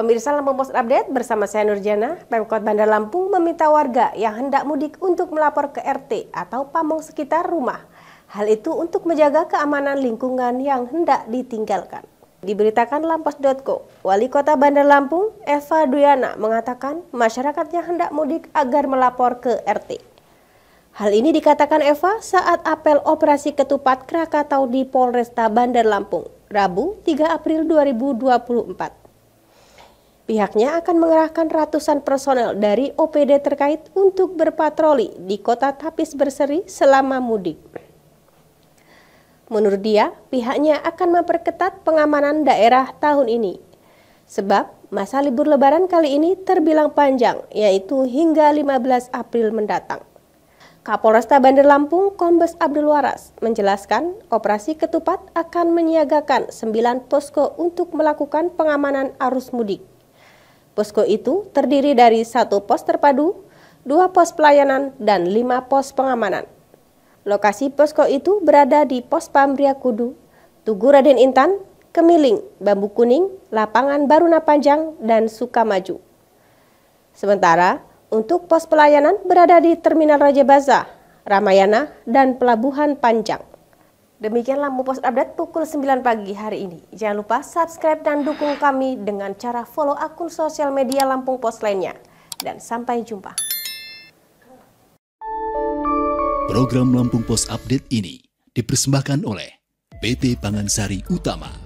Pemirsa Lampung Post Update bersama saya Nurjana, Pemkot Bandar Lampung meminta warga yang hendak mudik untuk melapor ke RT atau pamong sekitar rumah. Hal itu untuk menjaga keamanan lingkungan yang hendak ditinggalkan. Diberitakan Lampos.co, Wali Kota Bandar Lampung, Eva Duyana mengatakan masyarakatnya hendak mudik agar melapor ke RT. Hal ini dikatakan Eva saat apel operasi ketupat Krakatau di Polresta Bandar Lampung, Rabu 3 April 2024. Pihaknya akan mengerahkan ratusan personel dari OPD terkait untuk berpatroli di kota Tapis Berseri selama mudik. Menurut dia, pihaknya akan memperketat pengamanan daerah tahun ini. Sebab masa libur lebaran kali ini terbilang panjang, yaitu hingga 15 April mendatang. Kapolresta Bandar Lampung Kombes Abdul Waras menjelaskan operasi ketupat akan menyiagakan 9 posko untuk melakukan pengamanan arus mudik. Posko itu terdiri dari satu pos terpadu, dua pos pelayanan, dan lima pos pengamanan. Lokasi posko itu berada di Pos Pamria Kudu, Tugu Raden Intan, Kemiling, Bambu Kuning, Lapangan Baruna Panjang, dan Sukamaju. Sementara, untuk pos pelayanan berada di Terminal Raja Baza, Ramayana, dan Pelabuhan Panjang. Demikianlah Mupos Update pukul 9 pagi hari ini. Jangan lupa subscribe dan dukung kami dengan cara follow akun sosial media Lampung Pos lainnya. Dan sampai jumpa. Program Lampung Pos Update ini dipersembahkan oleh PT Pangansari Utama.